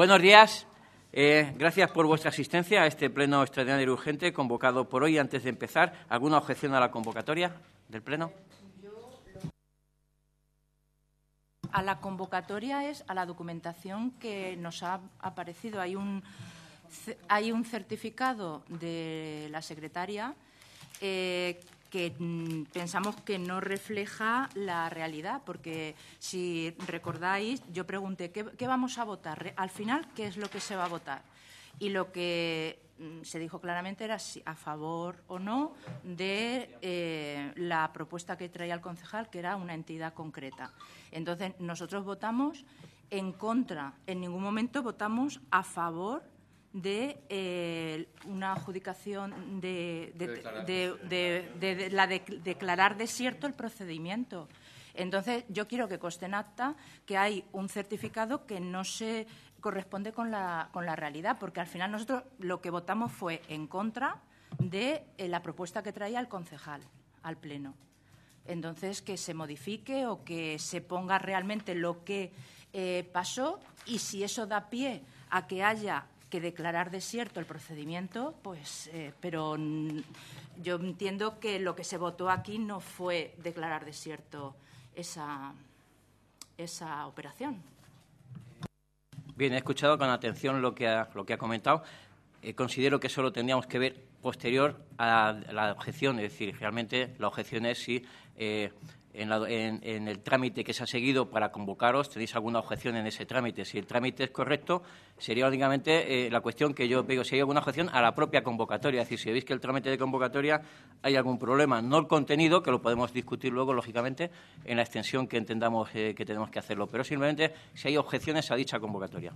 Buenos días. Eh, gracias por vuestra asistencia a este pleno extraordinario y urgente convocado por hoy. Antes de empezar, ¿alguna objeción a la convocatoria del pleno? A la convocatoria es a la documentación que nos ha aparecido. Hay un, hay un certificado de la secretaria eh, que mm, pensamos que no refleja la realidad, porque si recordáis, yo pregunté, ¿qué, vamos a votar? Al final, ¿qué es lo que se va a votar? Y lo que mm, se dijo claramente era si a favor o no de eh, la propuesta que traía el concejal, que era una entidad concreta. Entonces, nosotros votamos en contra, en ningún momento votamos a favor de eh, una adjudicación de, de, de, de la declarar desierto el procedimiento. Entonces, yo quiero que conste en acta que hay un certificado que no se corresponde con la, con la realidad, porque al final nosotros lo que votamos fue en contra de eh, la propuesta que traía el concejal al Pleno. Entonces, que se modifique o que se ponga realmente lo que eh, pasó y si eso da pie a que haya que declarar desierto el procedimiento, pues, eh, pero yo entiendo que lo que se votó aquí no fue declarar desierto esa, esa operación. Bien, he escuchado con atención lo que ha, lo que ha comentado. Eh, considero que solo tendríamos que ver posterior a la, objeción, es decir, realmente la objeción es si eh, en, el trámite que se ha seguido para convocaros, tenéis alguna objeción en ese trámite. Si el trámite es correcto, sería únicamente eh, la cuestión que yo digo, si hay alguna objeción a la propia convocatoria. Es decir, si veis que el trámite de convocatoria hay algún problema, no el contenido, que lo podemos discutir luego, lógicamente, en la extensión que entendamos eh, que tenemos que hacerlo, pero simplemente si hay objeciones a dicha convocatoria.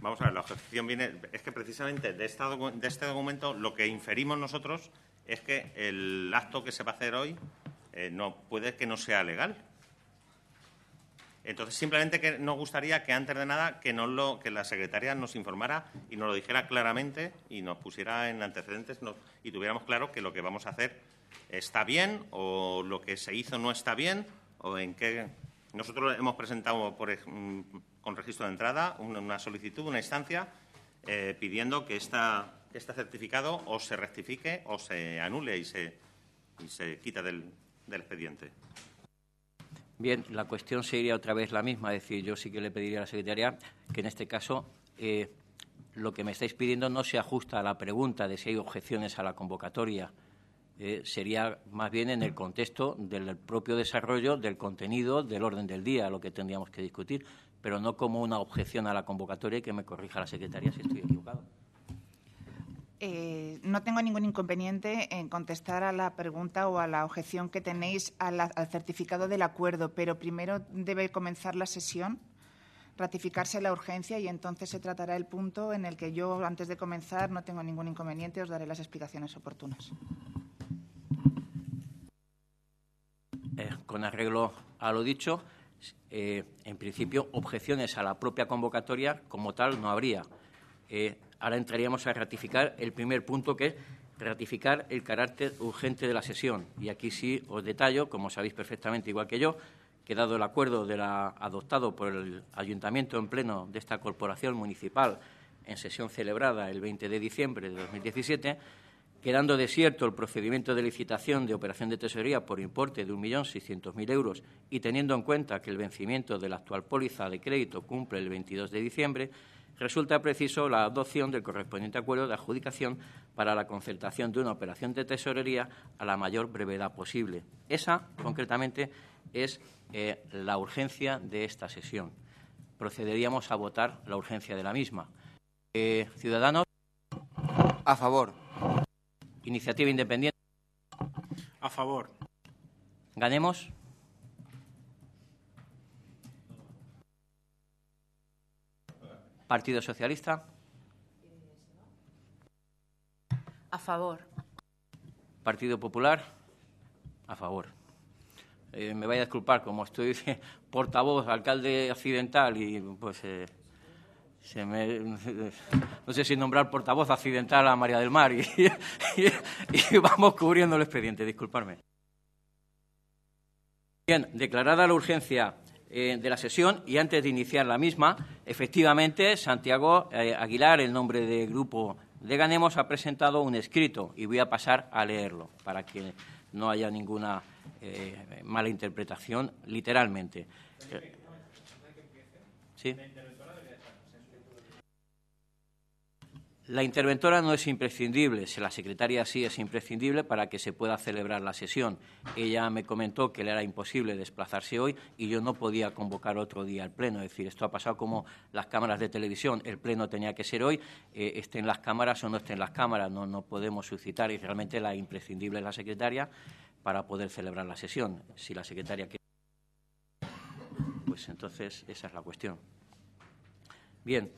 Vamos a ver, la objeción viene, es que precisamente de, de este documento lo que inferimos nosotros es que el acto que se va a hacer hoy eh, no puede que no sea legal. Entonces, simplemente que nos gustaría que antes de nada que, lo, que la secretaria nos informara y nos lo dijera claramente y nos pusiera en antecedentes y tuviéramos claro que lo que vamos a hacer está bien o lo que se hizo no está bien o en qué. Nosotros hemos presentado por, mm, con registro de entrada una solicitud, una instancia, eh, pidiendo que, esta, este certificado o se rectifique o se anule y se, y se quita del, del expediente. Bien, la cuestión sería otra vez la misma. Es decir, yo sí que le pediría a la Secretaría que en este caso eh, lo que me estáis pidiendo no se ajusta a la pregunta de si hay objeciones a la convocatoria. Eh, sería más bien en el contexto del propio desarrollo, del contenido, del orden del día, lo que tendríamos que discutir, pero no como una objeción a la convocatoria y que me corrija la Secretaría si estoy equivocado. Eh, no tengo ningún inconveniente en contestar a la pregunta o a la objeción que tenéis al, certificado del acuerdo, pero primero debe comenzar la sesión ratificarse la urgencia y entonces se tratará el punto en el que yo, antes de comenzar, no tengo ningún inconveniente, os daré las explicaciones oportunas. Eh, con arreglo a lo dicho, eh, en principio, objeciones a la propia convocatoria como tal no habría. Ahora entraríamos a ratificar el primer punto, que es ratificar el carácter urgente de la sesión. Y aquí sí os detallo, como sabéis perfectamente igual que yo, que dado el acuerdo de la, adoptado por el Ayuntamiento en pleno de esta corporación municipal en sesión celebrada el 20 de diciembre de 2017, quedando desierto el procedimiento de licitación de operación de tesorería por importe de 1.600.000 euros y teniendo en cuenta que el vencimiento de la actual póliza de crédito cumple el 22 de diciembre, resulta preciso la adopción del correspondiente acuerdo de adjudicación para la concertación de una operación de tesorería a la mayor brevedad posible. Esa, concretamente, es eh, la urgencia de esta sesión. Procederíamos a votar la urgencia de la misma. Eh, Ciudadanos. A favor. Iniciativa Independiente. A favor. Ganemos. Partido Socialista. A favor. Partido Popular. A favor. Eh, me voy a disculpar, como estoy portavoz, alcalde accidental y pues eh, se me, no sé si nombrar portavoz accidental a María del Mar y, y vamos cubriendo el expediente, disculparme. Bien, declarada la urgencia eh, de la sesión y antes de iniciar la misma, efectivamente, Santiago eh, Aguilar, el nombre del grupo de Ganemos, ha presentado un escrito y voy a pasar a leerlo para que no haya ninguna eh, mala interpretación, literalmente. ¿Sí? La interventora no es imprescindible, la secretaria sí es imprescindible para que se pueda celebrar la sesión. Ella me comentó que le era imposible desplazarse hoy y yo no podía convocar otro día al Pleno. Es decir, esto ha pasado como las cámaras de televisión. El Pleno tenía que ser hoy, eh, estén las cámaras o no estén las cámaras. No, no podemos suscitar y realmente la imprescindible es la secretaria para poder celebrar la sesión. Si la secretaria quiere. Pues entonces esa es la cuestión. Bien.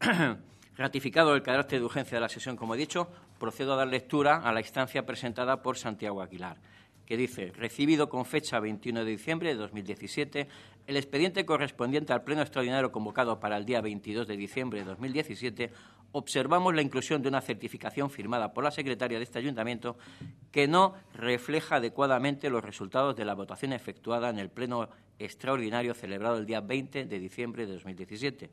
Ratificado el carácter de urgencia de la sesión, como he dicho, procedo a dar lectura a la instancia presentada por Santiago Aguilar, que dice, recibido con fecha 21 de diciembre de 2017, el expediente correspondiente al Pleno Extraordinario convocado para el día 22 de diciembre de 2017, observamos la inclusión de una certificación firmada por la secretaria de este ayuntamiento que no refleja adecuadamente los resultados de la votación efectuada en el Pleno Extraordinario celebrado el día 20 de diciembre de 2017.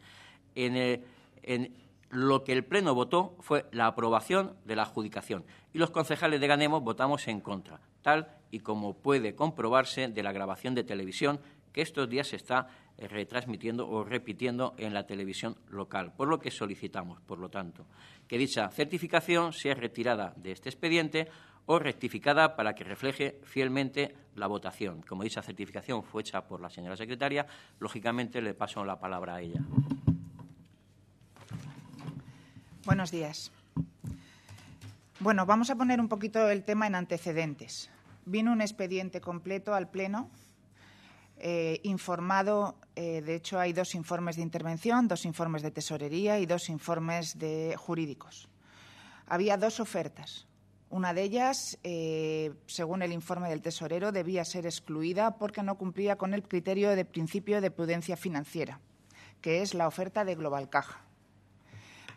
En el, en, lo que el Pleno votó fue la aprobación de la adjudicación y los concejales de Ganemos votamos en contra, tal y como puede comprobarse de la grabación de televisión que estos días se está eh, retransmitiendo o repitiendo en la televisión local, por lo que solicitamos, por lo tanto, que dicha certificación sea retirada de este expediente o rectificada para que refleje fielmente la votación. Como dicha certificación fue hecha por la señora secretaria, lógicamente le paso la palabra a ella. Buenos días. Bueno, vamos a poner un poquito el tema en antecedentes. Vino un expediente completo al Pleno, eh, informado, eh, de hecho hay dos informes de intervención, dos informes de tesorería y dos informes de jurídicos. Había dos ofertas. Una de ellas, eh, según el informe del tesorero, debía ser excluida porque no cumplía con el criterio de principio de prudencia financiera, que es la oferta de Global Caja.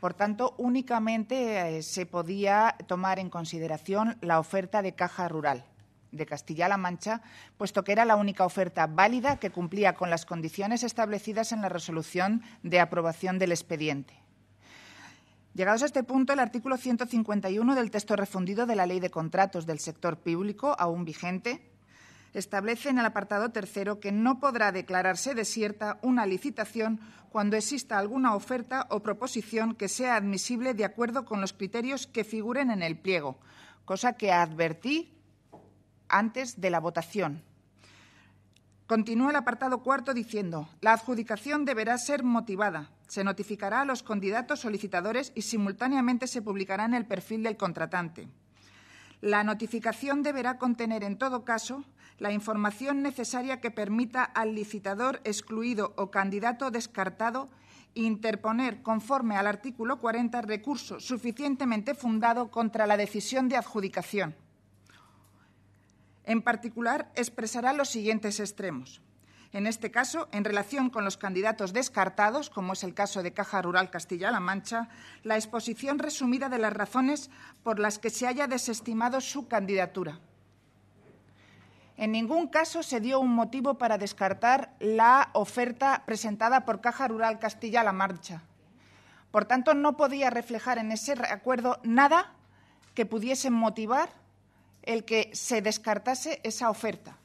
Por tanto, únicamente eh, se podía tomar en consideración la oferta de caja rural de Castilla-La Mancha, puesto que era la única oferta válida que cumplía con las condiciones establecidas en la resolución de aprobación del expediente. Llegados a este punto, el artículo 151 del texto refundido de la Ley de Contratos del Sector Público, aún vigente, establece en el apartado tercero que no podrá declararse desierta una licitación cuando exista alguna oferta o proposición que sea admisible de acuerdo con los criterios que figuren en el pliego, cosa que advertí antes de la votación. Continúa el apartado cuarto diciendo, la adjudicación deberá ser motivada, se notificará a los candidatos solicitadores y simultáneamente se publicará en el perfil del contratante. La notificación deberá contener, en todo caso, la información necesaria que permita al licitador excluido o candidato descartado interponer, conforme al artículo 40, recurso suficientemente fundado contra la decisión de adjudicación. En particular, expresará los siguientes extremos. En este caso, en relación con los candidatos descartados, como es el caso de Caja Rural Castilla-La Mancha, la exposición resumida de las razones por las que se haya desestimado su candidatura. En ningún caso se dio un motivo para descartar la oferta presentada por Caja Rural Castilla-La Mancha. Por tanto, no podía reflejar en ese acuerdo nada que pudiese motivar el que se descartase esa oferta.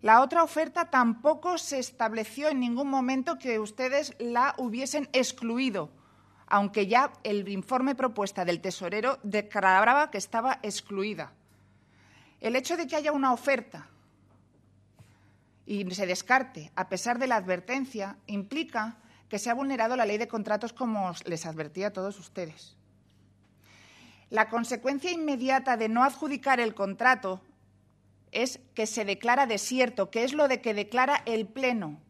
La otra oferta tampoco se estableció en ningún momento que ustedes la hubiesen excluido, aunque ya el informe propuesta del tesorero declaraba que estaba excluida. El hecho de que haya una oferta y se descarte a pesar de la advertencia implica que se ha vulnerado la ley de contratos como les advertí a todos ustedes. La consecuencia inmediata de no adjudicar el contrato es que se declara desierto, que es lo de que declara el Pleno.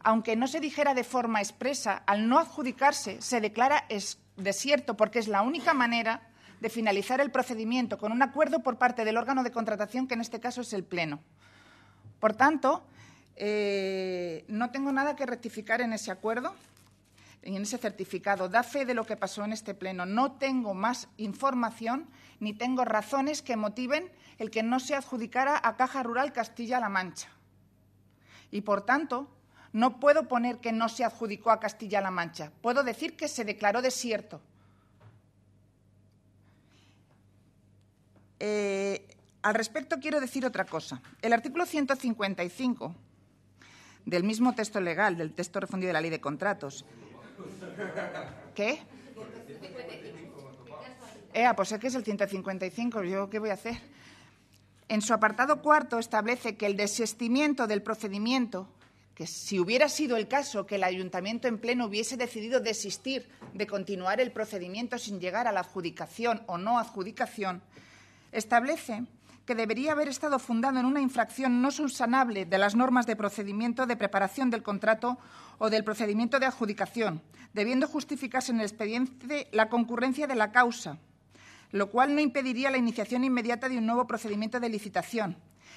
Aunque no se dijera de forma expresa, al no adjudicarse se declara desierto porque es la única manera de finalizar el procedimiento con un acuerdo por parte del órgano de contratación, que en este caso es el Pleno. Por tanto, eh, no tengo nada que rectificar en ese acuerdo y en ese certificado. Da fe de lo que pasó en este Pleno. No tengo más información ni tengo razones que motiven el que no se adjudicara a Caja Rural Castilla-La Mancha. Y, por tanto, no puedo poner que no se adjudicó a Castilla-La Mancha. Puedo decir que se declaró desierto. Eh, al respecto quiero decir otra cosa. El artículo 155 del mismo texto legal, del texto refundido de la ley de contratos. ¿Qué? pues es que es el 155, ¿yo qué voy a hacer? En su apartado cuarto establece que el desistimiento del procedimiento, que si hubiera sido el caso que el ayuntamiento en pleno hubiese decidido desistir de continuar el procedimiento sin llegar a la adjudicación o no adjudicación, establece que debería haber estado fundado en una infracción no subsanable de las normas de procedimiento de preparación del contrato o del procedimiento de adjudicación, debiendo justificarse en el expediente la concurrencia de la causa, lo cual no impediría la iniciación inmediata de un nuevo procedimiento de licitación.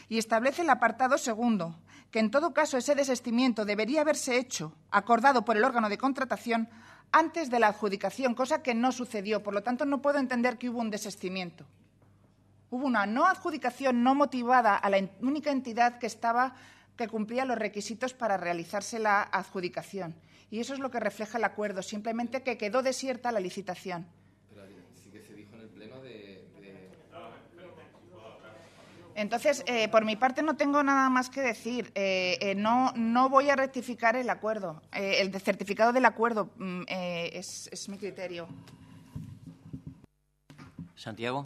Y establece el apartado segundo, que en todo caso ese desestimiento debería haberse hecho, acordado por el órgano de contratación, antes de la adjudicación, cosa que no sucedió. Por lo tanto, no puedo entender que hubo un desestimiento hubo una no adjudicación no motivada a la única entidad que estaba que cumplía los requisitos para realizarse la adjudicación. Y eso es lo que refleja el acuerdo, simplemente que quedó desierta la licitación. Entonces, por mi parte no tengo nada más que decir. Eh, eh, no, no voy a rectificar el acuerdo. Eh, el certificado del acuerdo mm, es, es mi criterio. Santiago.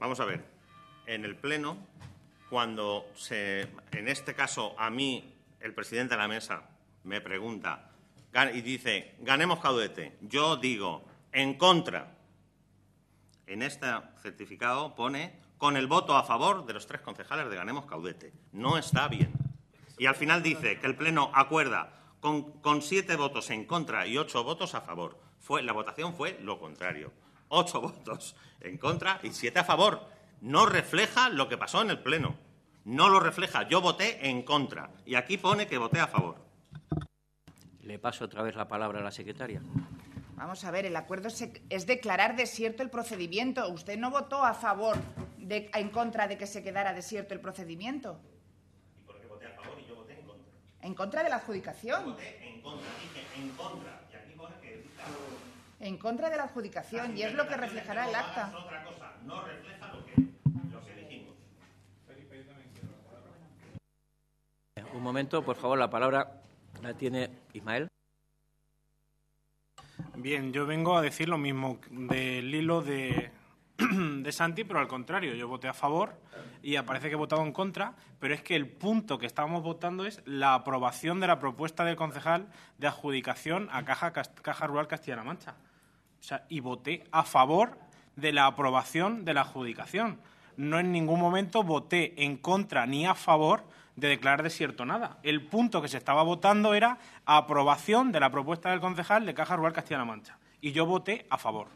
Vamos a ver, en el Pleno, cuando en este caso a mí, el presidente de la mesa me pregunta y dice, ganemos caudete, yo digo, en contra. En este certificado pone, con el voto a favor de los tres concejales de ganemos caudete. No está bien. Y al final dice que el Pleno acuerda con, con siete votos en contra y ocho votos a favor. Fue, la votación fue lo contrario ocho votos en contra y siete a favor. No refleja lo que pasó en el Pleno. No lo refleja. Yo voté en contra. Y aquí pone que voté a favor. Le paso otra vez la palabra a la secretaria. Vamos a ver, el acuerdo es declarar desierto el procedimiento. Usted no votó a favor, de, en contra de que se quedara desierto el procedimiento. ¿Y por qué voté a favor y yo voté en contra? En contra de la adjudicación. Yo voté en contra, dije en contra. Y aquí pone que en contra de la adjudicación y es lo que reflejará el acta. Otra cosa, no refleja lo que, Un momento, por favor, la palabra la tiene Ismael. Bien, yo vengo a decir lo mismo del hilo de, Santi, pero al contrario, yo voté a favor y aparece que he votado en contra, pero es que el punto que estábamos votando es la aprobación de la propuesta del concejal de adjudicación a Caja, Caja Rural Castilla-La Mancha. O sea, y voté a favor de la aprobación de la adjudicación. No en ningún momento voté en contra ni a favor de declarar desierto nada. El punto que se estaba votando era aprobación de la propuesta del concejal de Caja Rural Castilla-La Mancha. Y yo voté a favor.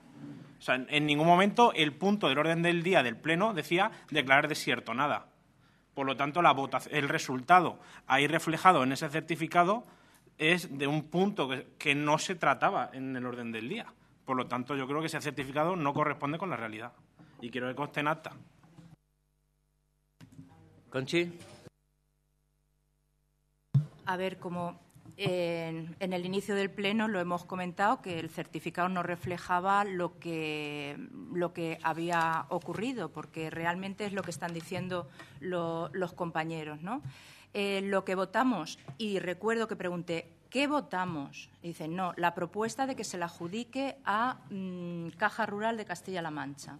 O sea, en ningún momento el punto del orden del día del Pleno decía declarar desierto nada. Por lo tanto, el resultado ahí reflejado en ese certificado es de un punto que no se trataba en el orden del día. Por lo tanto, yo creo que ese certificado no corresponde con la realidad. Y quiero que conste en acta. Conchi. A ver, como en, el inicio del pleno lo hemos comentado que el certificado no reflejaba lo que, lo que había ocurrido, porque realmente es lo que están diciendo los compañeros, ¿no? Eh, lo que votamos, y recuerdo que pregunté, ¿qué votamos? dicen, no, la propuesta de que se la adjudique a mm, Caja Rural de Castilla-La Mancha.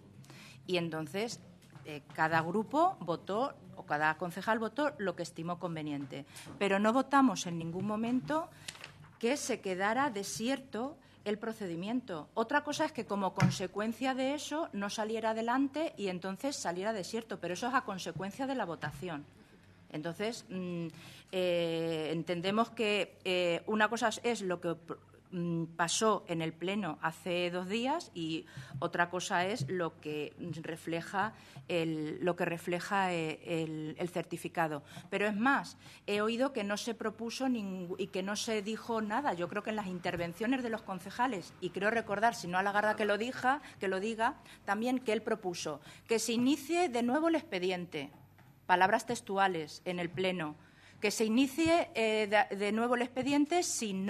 Y entonces eh, cada grupo votó o cada concejal votó lo que estimó conveniente. Pero no votamos en ningún momento que se quedara desierto el procedimiento. Otra cosa es que como consecuencia de eso no saliera adelante y entonces saliera desierto, pero eso es a consecuencia de la votación. Entonces, mm, eh, entendemos que eh, una cosa es lo que mm, pasó en el Pleno hace dos días y otra cosa es lo que refleja el, lo que refleja eh, el, certificado. Pero es más, he oído que no se propuso y que no se dijo nada. Yo creo que en las intervenciones de los concejales, y creo recordar, si no a la garda que lo, diga, que lo diga, también que él propuso que se inicie de nuevo el expediente palabras textuales en el Pleno, que se inicie eh, de, nuevo el expediente si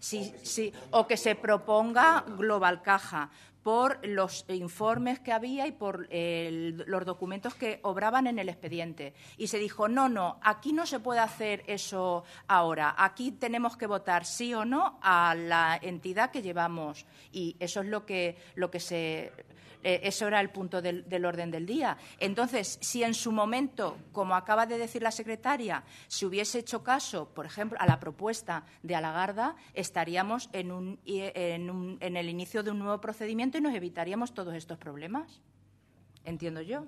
si, si, o que se proponga Global Caja por los informes que había y por eh, los documentos que obraban en el expediente. Y se dijo, no, no, aquí no se puede hacer eso ahora. Aquí tenemos que votar sí o no a la entidad que llevamos. Y eso es lo que, lo que se eh, eso era el punto del, orden del día. Entonces, si en su momento, como acaba de decir la secretaria, se hubiese hecho caso, por ejemplo, a la propuesta de Alagarda, estaríamos en, un, en el inicio de un nuevo procedimiento y nos evitaríamos todos estos problemas. Entiendo yo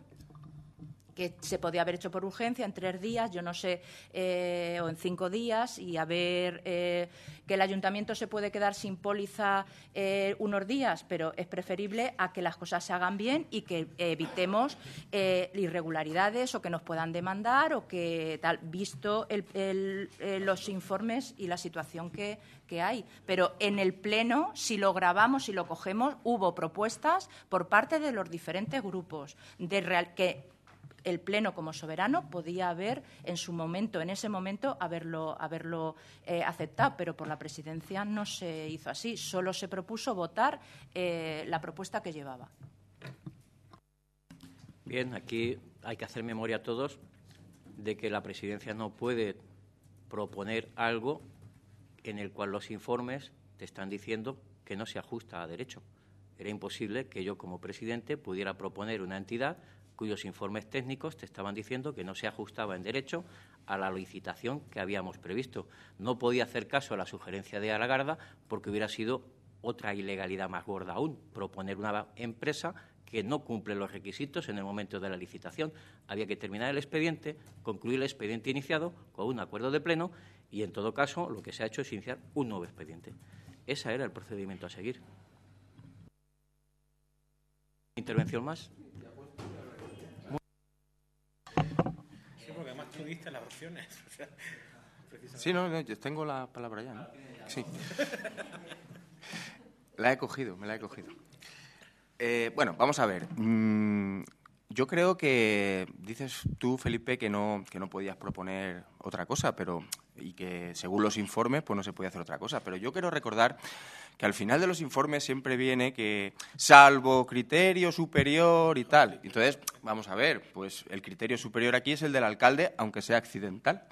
que se podía haber hecho por urgencia en tres días, yo no sé, eh, o en cinco días, y a ver eh, que el ayuntamiento se puede quedar sin póliza eh, unos días, pero es preferible a que las cosas se hagan bien y que evitemos irregularidades o que nos puedan demandar o que tal, visto los informes y la situación que, hay. Pero en el Pleno, si lo grabamos, si lo cogemos, hubo propuestas por parte de los diferentes grupos de que el Pleno como soberano podía haber en su momento, en ese momento, haberlo, haberlo eh, aceptado, pero por la presidencia no se hizo así. Solo se propuso votar eh, la propuesta que llevaba. Bien, aquí hay que hacer memoria a todos de que la presidencia no puede proponer algo en el cual los informes te están diciendo que no se ajusta a derecho. Era imposible que yo como presidente pudiera proponer una entidad cuyos informes técnicos te estaban diciendo que no se ajustaba en derecho a la licitación que habíamos previsto. No podía hacer caso a la sugerencia de Aragarda, porque hubiera sido otra ilegalidad más gorda aún, proponer una empresa que no cumple los requisitos en el momento de la licitación. Había que terminar el expediente, concluir el expediente iniciado con un acuerdo de pleno y, en todo caso, lo que se ha hecho es iniciar un nuevo expediente. Ese era el procedimiento a seguir. ¿Intervención más? las opciones. sí, no, yo tengo la palabra ya, ¿no? Sí. La he cogido, me la he cogido. Eh, bueno, vamos a ver. Mm, yo creo que dices tú, Felipe, que no, que no podías proponer otra cosa, pero y que según los informes pues no se puede hacer otra cosa. Pero yo quiero recordar que al final de los informes siempre viene que salvo criterio superior y tal. Entonces, vamos a ver, pues el criterio superior aquí es el del alcalde, aunque sea accidental.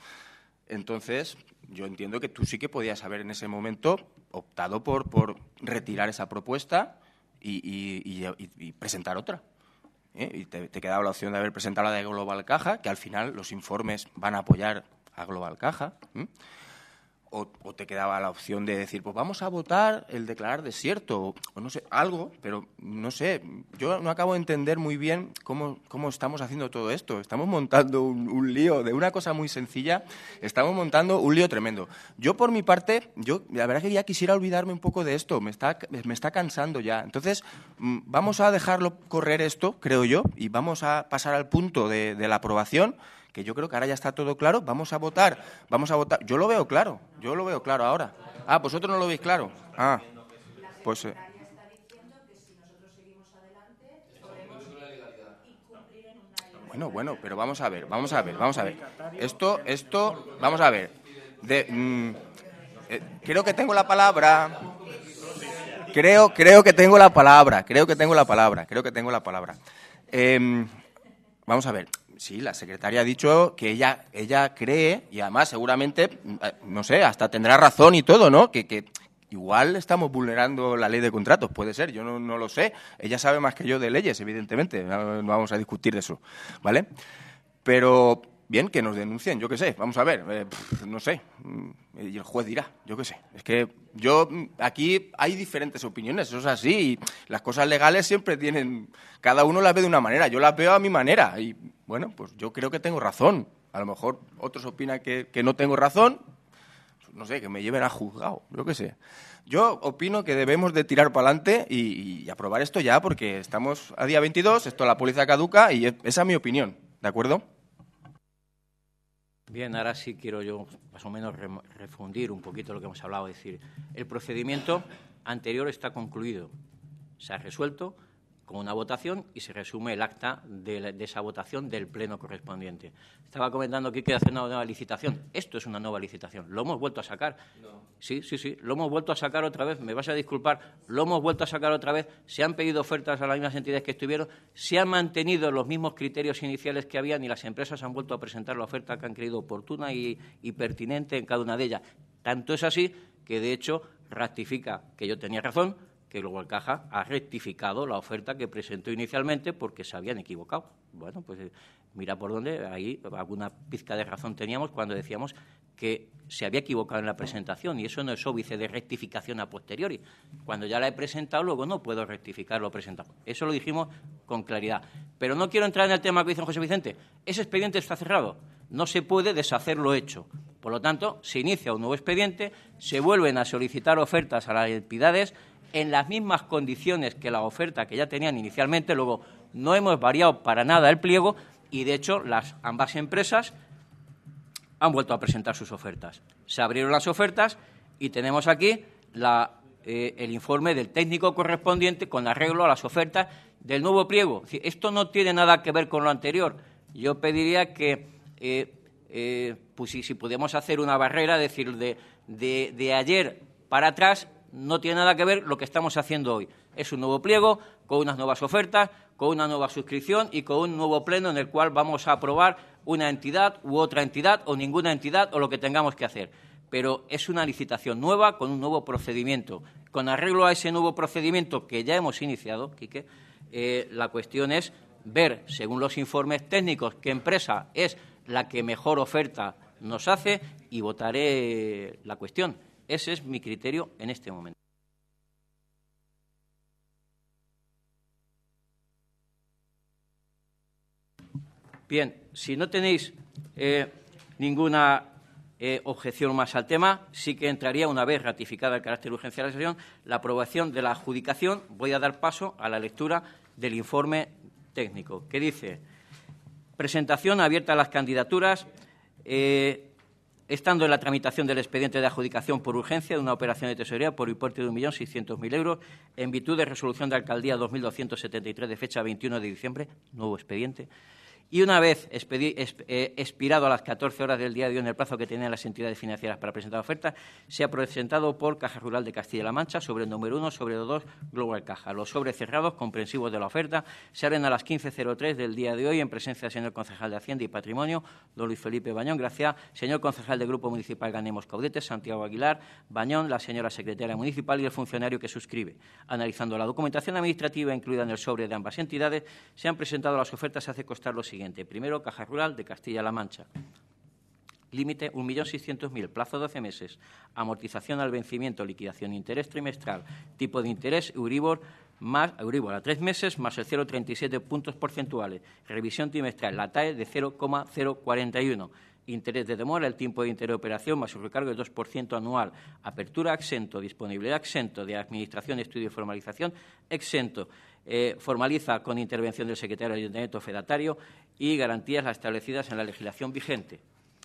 Entonces, yo entiendo que tú sí que podías haber en ese momento optado por, por retirar esa propuesta y, presentar otra. ¿eh? Y te, te quedaba la opción de haber presentado la de Global Caja, que al final los informes van a apoyar a Global Caja. O, te quedaba la opción de decir, pues vamos a votar el declarar desierto, o, o, no sé, algo, pero no sé, yo no acabo de entender muy bien cómo, estamos haciendo todo esto. Estamos montando un, lío de una cosa muy sencilla, estamos montando un lío tremendo. Yo por mi parte, yo la verdad que ya quisiera olvidarme un poco de esto, me está, me está cansando ya. Entonces, mm, vamos a dejarlo correr esto, creo yo, y vamos a pasar al punto de la aprobación que yo creo que ahora ya está todo claro. Vamos a votar, vamos a votar. Yo lo veo claro, yo lo veo claro ahora. Ah, vosotros no lo veis claro. Ah, pues. Eh. Bueno, bueno, pero vamos a ver, vamos a ver, vamos a ver. Esto, esto, vamos a ver. Mm, eh, creo que tengo la palabra. Creo, creo que tengo la palabra. Creo que tengo la palabra. Creo que tengo la palabra. Em, vamos a ver sí, la secretaria ha dicho que ella, ella cree, y además seguramente, mm, no sé, hasta tendrá razón y todo, ¿no? Que, igual estamos vulnerando la ley de contratos, puede ser, yo no, no, lo sé. Ella sabe más que yo de leyes, evidentemente, no, vamos a discutir eso, ¿vale? Pero Bien, que nos denuncien, yo qué sé, vamos a ver, eh, no sé, mm, y el juez dirá, yo qué sé. Es que yo, mm, aquí hay diferentes opiniones, eso es así, y las cosas legales siempre tienen, cada uno las ve de una manera, yo las veo a mi manera, y bueno, pues yo creo que tengo razón. A lo mejor otros opinan que, no tengo razón, no sé, que me lleven a juzgado, yo qué sé. Yo opino que debemos de tirar para adelante y, y, aprobar esto ya, porque estamos a día 22, esto la póliza caduca, y esa es mi opinión, ¿de acuerdo? Bien, ahora sí quiero yo más o menos refundir un poquito lo que hemos hablado, es decir, el procedimiento anterior está concluido, se ha resuelto, con una votación y se resume el acta de, esa votación del pleno correspondiente. Estaba comentando que hay que hacer una nueva licitación. Esto es una nueva licitación. Lo hemos vuelto a sacar. Sí, sí, sí. Lo hemos vuelto a sacar otra vez. Me vas a disculpar. Lo hemos vuelto a sacar otra vez. Se han pedido ofertas a las mismas entidades que estuvieron. Se han mantenido los mismos criterios iniciales que habían y las empresas han vuelto a presentar la oferta que han creído oportuna y, y pertinente en cada una de ellas. Tanto es así que, de hecho, ratifica que yo tenía razón que luego Caja ha rectificado la oferta que presentó inicialmente porque se habían equivocado. Bueno, pues eh, mira por dónde, ahí alguna pizca de razón teníamos cuando decíamos que se había equivocado en la presentación y eso no es óbice de rectificación a posteriori. Cuando ya la he presentado, luego no puedo rectificar lo presentado. Eso lo dijimos con claridad. Pero no quiero entrar en el tema que dice José Vicente. Ese expediente está cerrado. No se puede deshacer lo hecho. Por lo tanto, se inicia un nuevo expediente, se vuelven a solicitar ofertas a las entidades en las mismas condiciones que la oferta que ya tenían inicialmente. Luego, no hemos variado para nada el pliego y, de hecho, las ambas empresas han vuelto a presentar sus ofertas. Se abrieron las ofertas y tenemos aquí eh, el informe del técnico correspondiente con arreglo a las ofertas del nuevo pliego. Esto no tiene nada que ver con lo anterior. Yo pediría que, eh, eh, pues si, podemos hacer una barrera, decir, de ayer para atrás no tiene nada que ver lo que estamos haciendo hoy. Es un nuevo pliego con unas nuevas ofertas, con una nueva suscripción y con un nuevo pleno en el cual vamos a aprobar una entidad u otra entidad o ninguna entidad o lo que tengamos que hacer. Pero es una licitación nueva con un nuevo procedimiento. Con arreglo a ese nuevo procedimiento que ya hemos iniciado, Quique, eh, la cuestión es ver, según los informes técnicos, qué empresa es la que mejor oferta nos hace y votaré la cuestión. Ese es mi criterio en este momento. Bien, si no tenéis eh, ninguna eh, objeción más al tema, sí que entraría, una vez ratificada el carácter urgencial urgencia de la sesión, la aprobación de la adjudicación. Voy a dar paso a la lectura del informe técnico, que dice presentación abierta a las candidaturas. Eh, estando en la tramitación del expediente de adjudicación por urgencia de una operación de tesorería por importe de 1.600.000 euros en virtud de resolución de alcaldía 2273 de fecha 21 de diciembre, nuevo expediente, y una vez eh, expirado a las 14 horas del día de hoy en el plazo que tenían las entidades financieras para presentar ofertas, se ha presentado por Caja Rural de Castilla-La Mancha sobre el número 1, sobre el 2, Global Caja. Los sobres cerrados comprensivos de la oferta se abren a las 15.03 del día de hoy en presencia del señor concejal de Hacienda y Patrimonio, don Luis Felipe Bañón Gracia, señor concejal del Grupo Municipal Ganemos Caudetes, Santiago Aguilar, Bañón, la señora secretaria municipal y el funcionario que suscribe. Analizando la documentación administrativa incluida en el sobre de ambas entidades, se han presentado las ofertas hace costar los Primero, Caja Rural de Castilla-La Mancha. Límite 1.600.000, plazo 12 meses, amortización al vencimiento, liquidación, interés trimestral, tipo de interés, Euribor, más Euribor a tres meses más el 0,37 puntos porcentuales, revisión trimestral, la TAE de 0,041 interés de demora, el tiempo de interoperación más su recargo del 2% anual, apertura exento, disponibilidad exento de administración, estudio y formalización exento. Eh, formaliza con intervención del secretario del Ayuntamiento Fedatario y garantías establecidas en la legislación vigente.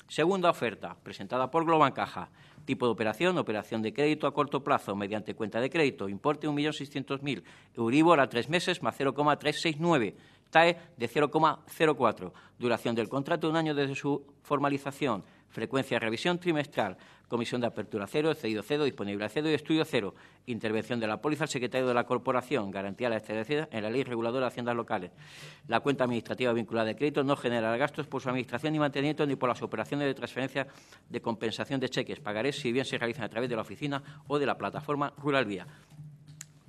Segunda oferta, presentada por Globancaja. Tipo de operación, operación de crédito a corto plazo mediante cuenta de crédito, importe 1.600.000, Euribor a tres meses más 0,369 TAE de 0,04, duración del contrato un año desde su formalización, frecuencia de revisión trimestral, comisión de apertura cero, cedido cedo, disponible cedo y estudio cero, intervención de la póliza al secretario de la corporación, garantía la establecida en la ley reguladora de haciendas locales. La cuenta administrativa vinculada de crédito no generará gastos por su administración ni mantenimiento ni por las operaciones de transferencia de compensación de cheques, pagarés si bien se realizan a través de la oficina o de la plataforma Rural Vía.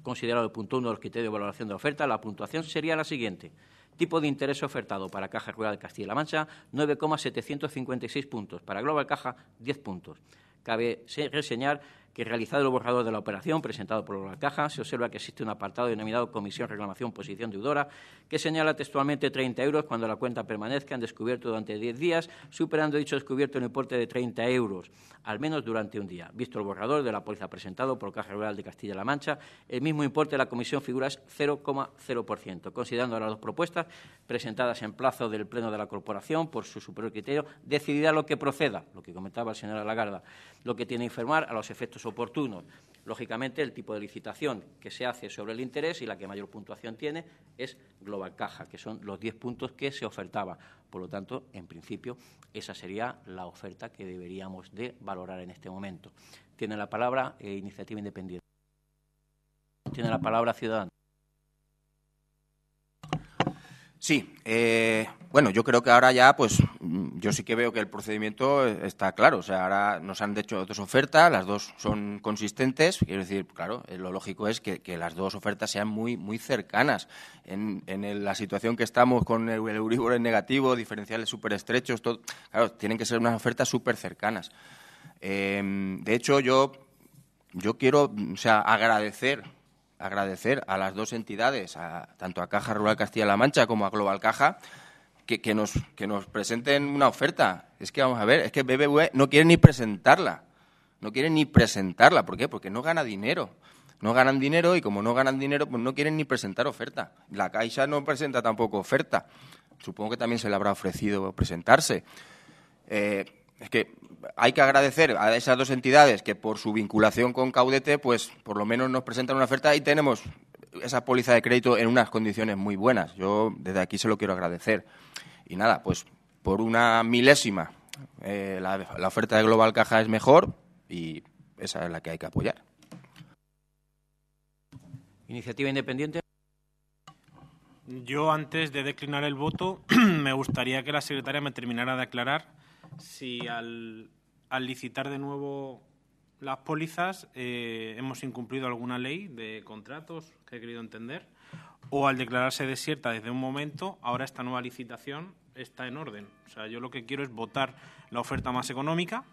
Considerado el punto uno del criterio de valoración de oferta, la puntuación sería la siguiente. Tipo de interés ofertado para Caja Rural Castilla-La Mancha, 9,756 puntos. Para Global Caja, 10 puntos. Cabe reseñar que realizado el borrador de la operación presentado por la Caja, se observa que existe un apartado denominado Comisión Reclamación Posición Deudora, que señala textualmente 30 euros cuando la cuenta permanezca en descubierto durante 10 días, superando dicho descubierto en importe de 30 euros, al menos durante un día. Visto el borrador de la póliza presentado por Caja Rural de Castilla-La Mancha, el mismo importe de la comisión figura es 0,0%. Considerando las dos propuestas presentadas en plazo del Pleno de la Corporación, por su superior criterio, decidirá lo que proceda, lo que comentaba el señor Lagarda, lo que tiene que informar a los efectos oportunos. Lógicamente, el tipo de licitación que se hace sobre el interés y la que mayor puntuación tiene es Global Caja, que son los 10 puntos que se ofertaba. Por lo tanto, en principio, esa sería la oferta que deberíamos de valorar en este momento. Tiene la palabra eh, Iniciativa Independiente. Tiene la palabra Ciudadano. Sí, eh, bueno, yo creo que ahora ya, pues yo sí que veo que el procedimiento eh, está claro. O sea, ahora nos han hecho dos ofertas, las dos son consistentes. Quiero decir, claro, eh, lo lógico es que, las dos ofertas sean muy, muy cercanas. En, la situación que estamos con el, Euribor en negativo, diferenciales súper estrechos, todo, claro, tienen que ser unas ofertas súper cercanas. Em, de hecho, yo, yo quiero agradecer agradecer a las dos entidades, tanto a Caja Rural Castilla-La Mancha como a Global Caja, que, nos, que nos presenten una oferta. Es que vamos a ver, es que BBV no quiere ni presentarla. No quiere ni presentarla. ¿Por qué? Porque no gana dinero. No ganan dinero y como no ganan dinero, pues no quieren ni presentar oferta. La Caixa no presenta tampoco oferta. Supongo que también se le habrá ofrecido presentarse. Eh, es que hay que agradecer a esas dos entidades que por su vinculación con Caudete, pues por lo menos nos presentan una oferta y tenemos esa póliza de crédito en unas condiciones muy buenas. Yo desde aquí se lo quiero agradecer. Y nada, pues por una milésima eh, la, oferta de Global Caja es mejor y esa es la que hay que apoyar. ¿Iniciativa independiente? Yo, antes de declinar el voto, me gustaría que la secretaria me terminara de aclarar si al, licitar de nuevo las pólizas eh, hemos incumplido alguna ley de contratos que he querido entender o al declararse desierta desde un momento, ahora esta nueva licitación está en orden. O sea, yo lo que quiero es votar la oferta más económica,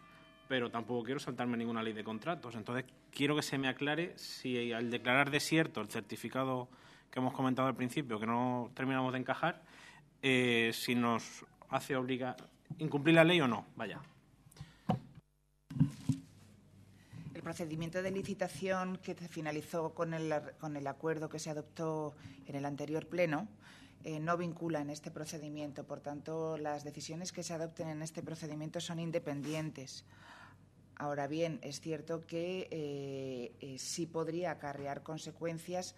pero tampoco quiero saltarme ninguna ley de contratos. Entonces, quiero que se me aclare si al declarar desierto el certificado que hemos comentado al principio, que no terminamos de encajar, eh, si nos hace obligar incumplir la ley o no. Vaya. El procedimiento de licitación que finalizó con el, acuerdo que se adoptó en el anterior pleno eh, no vincula en este procedimiento. Por tanto, las decisiones que se adopten en este procedimiento son independientes. Ahora bien, es cierto que eh, eh, sí podría acarrear consecuencias,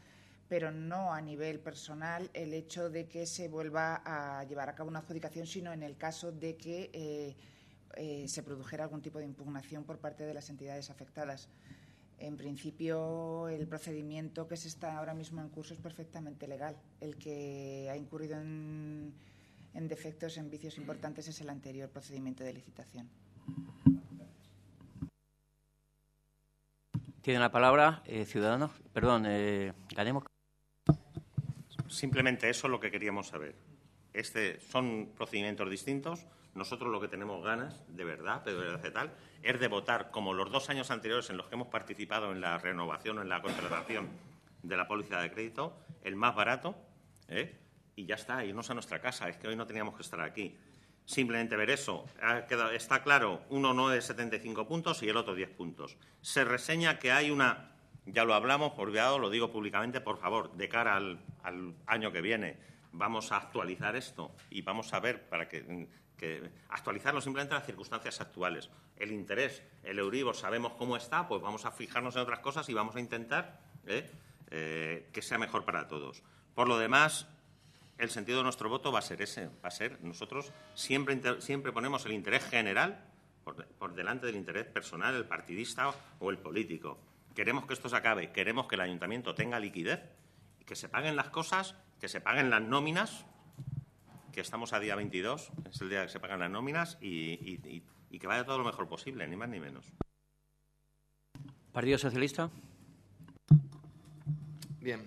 pero no a nivel personal el hecho de que se vuelva a llevar a cabo una adjudicación, sino en el caso de que eh, se produjera algún tipo de impugnación por parte de las entidades afectadas. En principio, el procedimiento que se está ahora mismo en curso es perfectamente legal. El que ha incurrido en, defectos, en vicios importantes, es el anterior procedimiento de licitación. Tiene la palabra, eh, ciudadanos. Perdón, eh, Simplemente eso es lo que queríamos saber. Este, son procedimientos distintos nosotros lo que tenemos ganas, de verdad, pero de verdad, tal, es de votar, como los dos años anteriores en los que hemos participado en la renovación o en la contratación de la póliza de crédito, el más barato, ¿eh? y ya está, irnos a nuestra casa. Es que hoy no teníamos que estar aquí. Simplemente ver eso. está claro, uno no de 75 puntos y el otro 10 puntos. Se reseña que hay una, ya lo hablamos, olvidado, lo digo públicamente, por favor, de cara al, al año que viene, vamos a actualizar esto y vamos a ver para que que actualizarlo simplemente las circunstancias actuales. El interés, el Euribor, sabemos cómo está, pues vamos a fijarnos en otras cosas y vamos a intentar ¿eh? Eh, que sea mejor para todos. Por lo demás, el sentido de nuestro voto va a ser ese, va a ser nosotros siempre, siempre ponemos el interés general por, delante del interés personal, el partidista o, o el político. Queremos que esto se acabe, queremos que el ayuntamiento tenga liquidez, que se paguen las cosas, que se paguen las nóminas, que estamos a día 22, es el día que se pagan las nóminas y, que vaya todo lo mejor posible, ni más ni menos. Partido Socialista. Bien.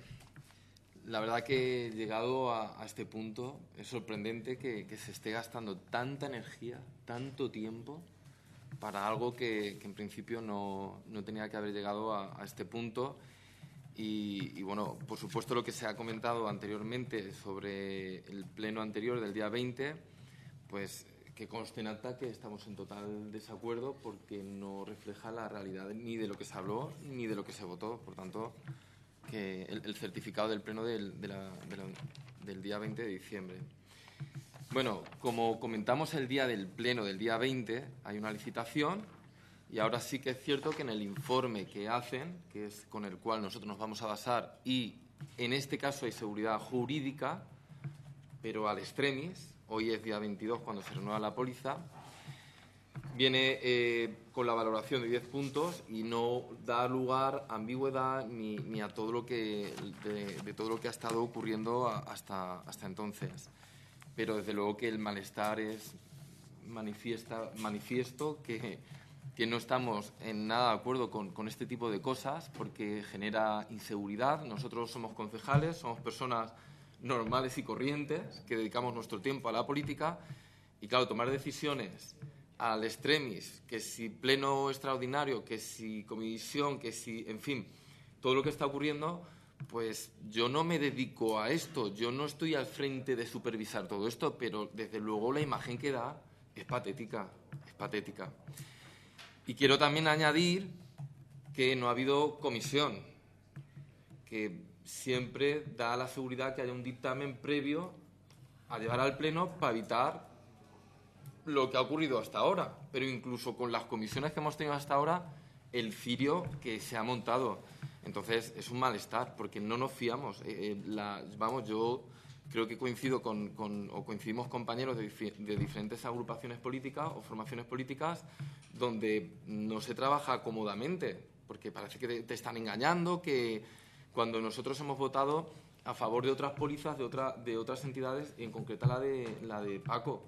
La verdad que llegado a, este punto es sorprendente que, se esté gastando tanta energía, tanto tiempo para algo que, en principio no, tenía que haber llegado a, a este punto y, bueno, por supuesto lo que se ha comentado anteriormente sobre el pleno anterior del día 20, pues que conste en acta que estamos en total desacuerdo porque no refleja la realidad ni de lo que se habló ni de lo que se votó. Por tanto, que el, certificado del pleno del, del día 20 de diciembre. Bueno, como comentamos el día del pleno del día 20, hay una licitación y ahora sí que es cierto que en el informe que hacen, que es con el cual nosotros nos vamos a basar, y en este caso hay seguridad jurídica, pero al extremis, hoy es día 22 cuando se renueva la póliza, viene eh, con la valoración de 10 puntos y no da lugar a ambigüedad ni, a todo lo que de, todo lo que ha estado ocurriendo hasta, hasta entonces. Pero desde luego que el malestar es manifiesta, manifiesto que que no estamos en nada de acuerdo con, este tipo de cosas porque genera inseguridad. Nosotros somos concejales, somos personas normales y corrientes que dedicamos nuestro tiempo a la política y, claro, tomar decisiones al extremis, que si pleno extraordinario, que si comisión, que si, en fin, todo lo que está ocurriendo, pues yo no me dedico a esto, yo no estoy al frente de supervisar todo esto, pero desde luego la imagen que da es patética, es patética. Y quiero también añadir que no ha habido comisión, que siempre da la seguridad que haya un dictamen previo a llevar al Pleno para evitar lo que ha ocurrido hasta ahora. Pero incluso con las comisiones que hemos tenido hasta ahora, el cirio que se ha montado. Entonces, es un malestar porque no nos fiamos. Eh, eh, vamos, yo creo que coincido con, o coincidimos compañeros de, de, diferentes agrupaciones políticas o formaciones políticas donde no se trabaja cómodamente, porque parece que te están engañando, que cuando nosotros hemos votado a favor de otras pólizas, de, otra, de otras entidades, en concreta la de, la de Paco,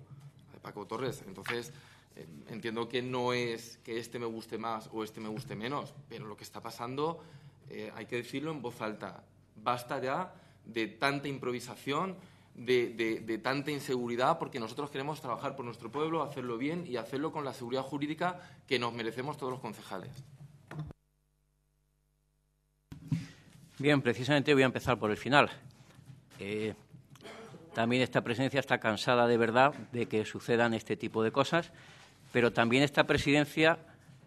Paco Torres. Entonces, em, entiendo que no es que este me guste más o este me guste menos, pero lo que está pasando, eh, hay que decirlo en voz alta. Basta ya de tanta improvisación, de, tanta inseguridad porque nosotros queremos trabajar por nuestro pueblo, hacerlo bien y hacerlo con la seguridad jurídica que nos merecemos todos los concejales. Bien, precisamente voy a empezar por el final. Eh, también esta presidencia está cansada de verdad de que sucedan este tipo de cosas, pero también esta presidencia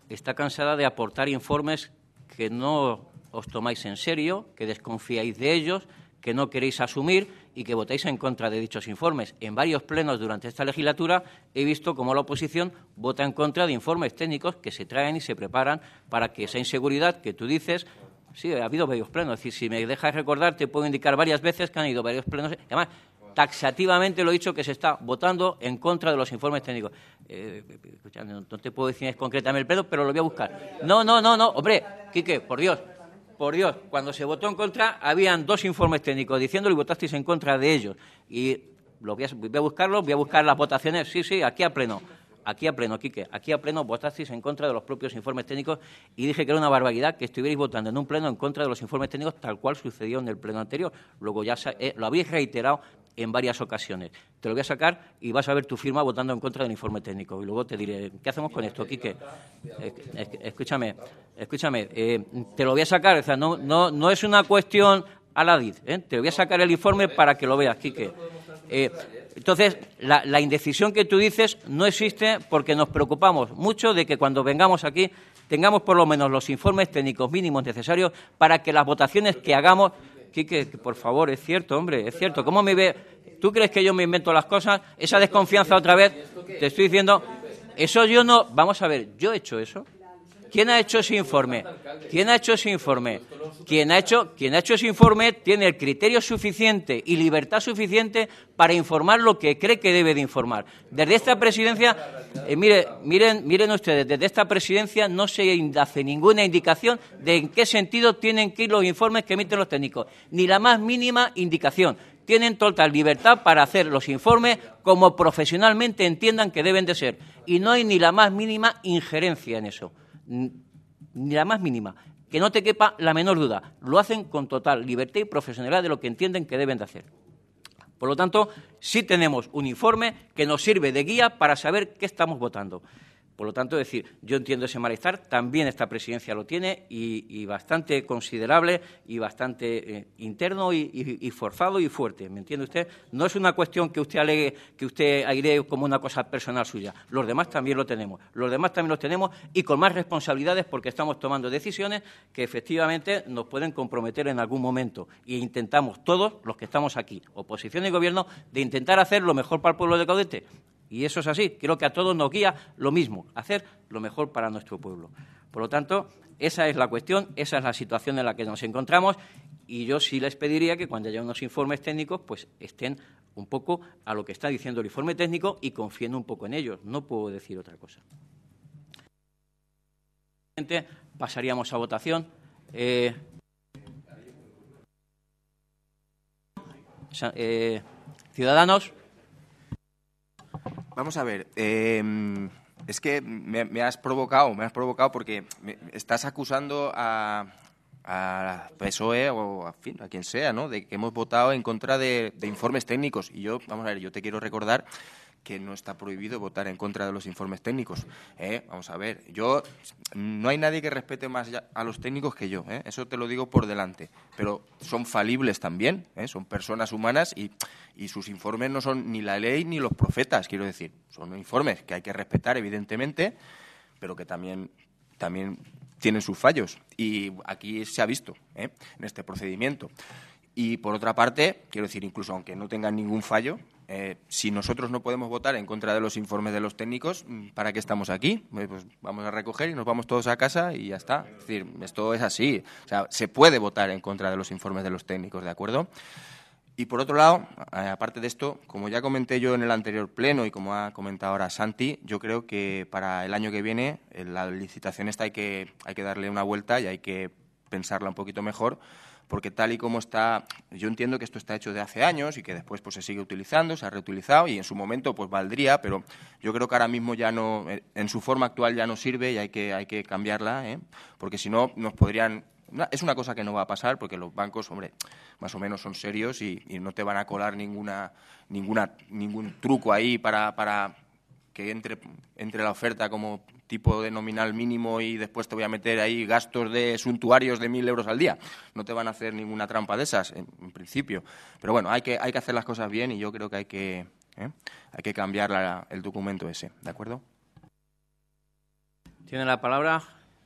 está cansada de aportar informes que no os tomáis en serio, que desconfiáis de ellos, que no queréis asumir y que votáis en contra de dichos informes. En varios plenos durante esta legislatura he visto cómo la oposición vota en contra de informes técnicos que se traen y se preparan para que esa inseguridad que tú dices Sí, ha habido varios plenos. Es decir, si me dejas recordar, te puedo indicar varias veces que han ido varios plenos. Además, taxativamente lo he dicho que se está votando en contra de los informes técnicos. Eh, no te puedo decir concretamente el pleno, pero lo voy a buscar. No, no, no, no. Hombre, Quique, por Dios por Dios, cuando se votó en contra, habían dos informes técnicos diciéndolo y votasteis en contra de ellos. Y lo voy, a, voy a voy a buscar las votaciones. Sí, sí, aquí a pleno. Aquí a pleno, Quique. Aquí a pleno votasteis en contra de los propios informes técnicos y dije que era una barbaridad que estuvierais votando en un pleno en contra de los informes técnicos tal cual sucedió en el pleno anterior. Luego ya eh, lo habéis reiterado en varias ocasiones. Te lo voy a sacar y vas a ver tu firma votando en contra del informe técnico. Y luego te diré, ¿qué hacemos con esto, Quique? Escúchame, escúchame, eh, te lo voy a sacar. O sea, no, no, no es una cuestión a la DID. ¿eh? Te voy a sacar el informe para que lo veas, Quique. Eh, entonces, la, indecisión que tú dices no existe porque nos preocupamos mucho de que cuando vengamos aquí tengamos por lo menos los informes técnicos mínimos necesarios para que las votaciones que hagamos que por favor, es cierto, hombre, es cierto. ¿Cómo me ve? ¿Tú crees que yo me invento las cosas? Esa desconfianza otra vez, te estoy diciendo, eso yo no, vamos a ver, yo he hecho eso. ¿Quién ha hecho ese informe? ¿Quién ha hecho ese informe? ¿Quién ha hecho, ese informe tiene el criterio suficiente y libertad suficiente para informar lo que cree que debe de informar. Desde esta presidencia, eh, miren, miren ustedes, desde esta presidencia no se hace ninguna indicación de en qué sentido tienen que ir los informes que emiten los técnicos, ni la más mínima indicación tienen total libertad para hacer los informes como profesionalmente entiendan que deben de ser. Y no hay ni la más mínima injerencia en eso ni la más mínima, que no te quepa la menor duda. Lo hacen con total libertad y profesionalidad de lo que entienden que deben de hacer. Por lo tanto, sí tenemos un informe que nos sirve de guía para saber qué estamos votando. Por lo tanto, decir, yo entiendo ese malestar, también esta presidencia lo tiene y, bastante considerable y bastante eh, interno y, forzado y fuerte, ¿me entiende usted? No es una cuestión que usted alegue, que usted aire como una cosa personal suya. Los demás también lo tenemos, los demás también los tenemos y con más responsabilidades porque estamos tomando decisiones que efectivamente nos pueden comprometer en algún momento y intentamos todos los que estamos aquí, oposición y gobierno, de intentar hacer lo mejor para el pueblo de Caudete. Y eso es así. Creo que a todos nos guía lo mismo, hacer lo mejor para nuestro pueblo. Por lo tanto, esa es la cuestión, esa es la situación en la que nos encontramos y yo sí les pediría que cuando haya unos informes técnicos, pues estén un poco a lo que está diciendo el informe técnico y confíen un poco en ellos. No puedo decir otra cosa. Pasaríamos a votación. Eh, eh, ciudadanos. Vamos a ver. Em, es que me, has provocado, me has provocado porque me, estás acusando a, a PSOE o a, fin, a quien sea, ¿no? De que hemos votado en contra de informes técnicos. Y yo, vamos a ver, yo te quiero recordar que no está prohibido votar en contra de los informes técnicos. ¿eh? Vamos a ver, yo no hay nadie que respete más a los técnicos que yo, ¿eh? eso te lo digo por delante, pero son falibles también, ¿eh? son personas humanas y, sus informes no son ni la ley ni los profetas, quiero decir, son informes que hay que respetar evidentemente, pero que también, también tienen sus fallos y aquí se ha visto en este procedimiento. Y por otra parte, quiero decir, incluso aunque no tengan ningún fallo, eh, si nosotros no podemos votar en contra de los informes de los técnicos, mm, ¿para qué estamos aquí? Pues vamos a recoger y nos vamos todos a casa y ya está. Es decir, esto es así. se puede votar en contra de los informes de los técnicos, ¿de acuerdo? Y por otro lado, eh, aparte de esto, como ya comenté yo en el anterior pleno y como ha comentado ahora Santi, yo creo que para el año que viene eh, la licitación esta hay que darle una vuelta y hay que pensarla un poquito mejor porque tal y como está, yo entiendo que esto está hecho de hace años y que después pues, se sigue utilizando, se ha reutilizado y en su momento pues valdría, pero yo creo que ahora mismo ya no, eh, en su forma actual ya no sirve y hay que, hay que cambiarla, ¿eh? porque si no nos podrían es una cosa que no va a pasar porque los bancos, hombre, más o menos son serios y, y no te van a colar ninguna, ninguna, ningún truco ahí para, para, entre, entre la oferta como tipo de nominal mínimo y después te voy a meter ahí gastos de suntuarios de mil euros al día. No te van a hacer ninguna trampa de esas, en, principio. Pero bueno, hay que, hay que hacer las cosas bien y yo creo que hay que, ¿eh? hay que cambiar el documento ese, ¿de acuerdo? Tiene la palabra,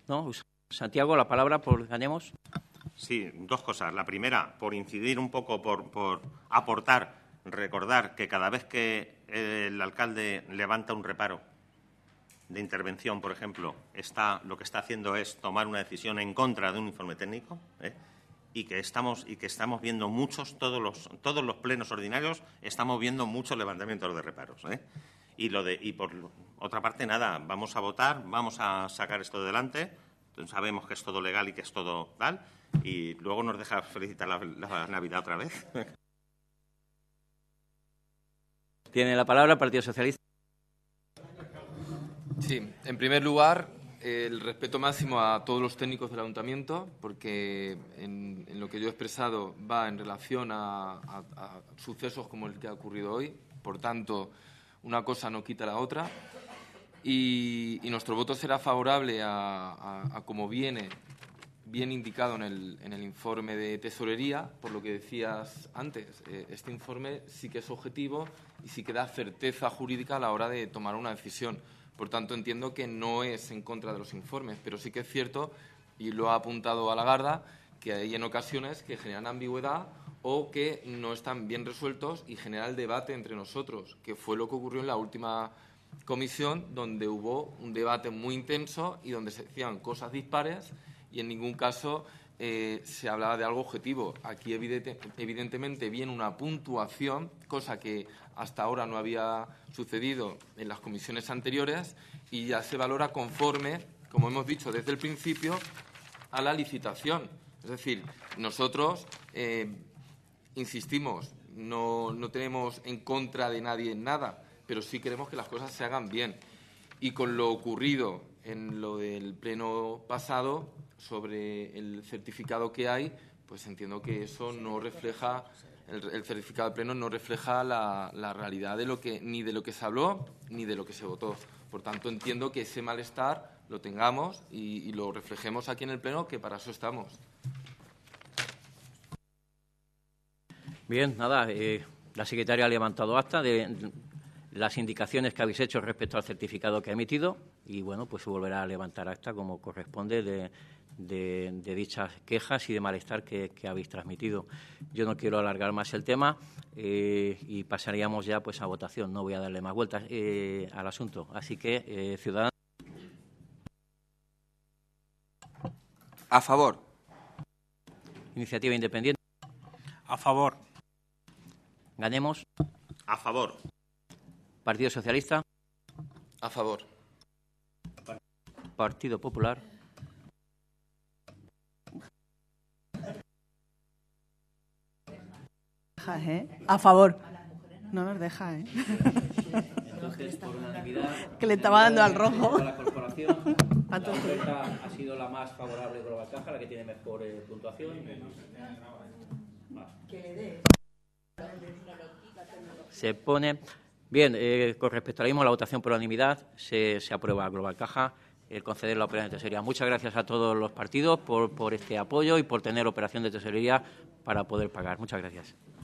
¿no? Santiago, la palabra por ganemos. Sí, dos cosas. La primera, por incidir un poco, por, por aportar, recordar que cada vez que el alcalde levanta un reparo de intervención, por ejemplo, está, lo que está haciendo es tomar una decisión en contra de un informe técnico ¿eh? y, que estamos, y que estamos viendo muchos, todos los, todos los plenos ordinarios, estamos viendo muchos levantamientos de reparos. ¿eh? Y, lo de, y por otra parte, nada, vamos a votar, vamos a sacar esto delante, sabemos que es todo legal y que es todo tal, y luego nos deja felicitar la Navidad otra vez. Tiene la palabra el Partido Socialista. Sí, en primer lugar, el respeto máximo a todos los técnicos del ayuntamiento, porque en, lo que yo he expresado va en relación a, sucesos como el que ha ocurrido hoy. Por tanto, una cosa no quita la otra. Y, nuestro voto será favorable a, a, como viene bien indicado en el, en el, informe de tesorería, por lo que decías antes. Eh, este informe sí que es objetivo y sí que da certeza jurídica a la hora de tomar una decisión. Por tanto, entiendo que no es en contra de los informes, pero sí que es cierto, y lo ha apuntado Alagarda, que hay en ocasiones que generan ambigüedad o que no están bien resueltos y genera el debate entre nosotros, que fue lo que ocurrió en la última comisión, donde hubo un debate muy intenso y donde se decían cosas dispares y en ningún caso eh, se hablaba de algo objetivo. Aquí evidentemente viene una puntuación, cosa que hasta ahora no había sucedido en las comisiones anteriores, y ya se valora conforme, como hemos dicho desde el principio, a la licitación. Es decir, nosotros, eh, insistimos, no, no tenemos en contra de nadie en nada, pero sí queremos que las cosas se hagan bien. Y con lo ocurrido en lo del pleno pasado, sobre el certificado que hay, pues entiendo que eso no refleja, el, certificado certificado pleno no refleja la, realidad de lo que, ni de lo que se habló ni de lo que se votó. Por tanto, entiendo que ese malestar lo tengamos y, lo reflejemos aquí en el pleno, que para eso estamos. Bien, nada, eh, la secretaria ha levantado acta de, de las indicaciones que habéis hecho respecto al certificado que ha emitido y, bueno, pues se volverá a levantar acta como corresponde de de, dichas quejas y de malestar que, habéis transmitido. Yo no quiero alargar más el tema eh, y pasaríamos ya pues a votación. No voy a darle más vueltas eh, al asunto. Así que, eh, ciudadanos. A favor. Iniciativa independiente. A favor. Ganemos. A favor. Partido Socialista. A favor. Partido Popular. ¿eh? A favor. No nos deja, ¿eh? Que le estaba dando al rojo. La corporación, ha sido la más favorable de Global Caja, la que tiene mejor eh, puntuación. Se pone... Bien, con respecto al mismo, la votación por unanimidad se, aprueba a Global Caja el conceder la operación de tesorería. Muchas gracias a todos los partidos por este apoyo y por tener operación de tesorería para poder pagar. Muchas gracias.